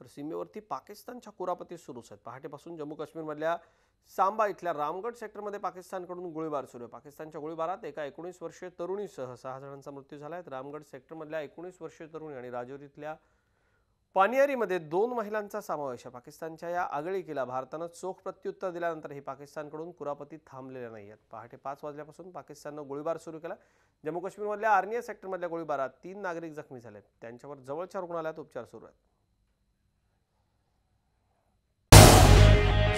तर सीमेवरती पाकिस्तानच्या कुरापती सुरूच आहेत पहाटेपासून जम्मू काश्मीरमधल्या सांबा इथल्या रामगड सेक्टरमध्ये पाकिस्तानकडून गोळीबार सुरू आहे पाकिस्तानच्या गोळीबारात एका एकोणीस वर्षीय तरुणीसह सहा जणांचा मृत्यू झाला आहे रामगड सेक्टरमधल्या एकोणीस वर्षीय तरुणी आणि राजौरीतल्या पानियारीमध्ये दोन महिलांचा समावेश आहे पाकिस्तानच्या या आगळीकीला भारतानं चोख प्रत्युत्तर दिल्यानंतर ही पाकिस्तानकडून कुरापती थांबलेल्या नाही आहेत पहाटे पाच वाजल्यापासून पाकिस्ताननं गोळीबार सुरू केला जम्मू काश्मीरमधल्या आर्निया सेक्टरमधल्या गोळीबारात तीन नागरिक जखमी झाले त्यांच्यावर जवळच्या रुग्णालयात उपचार सुरू आहेत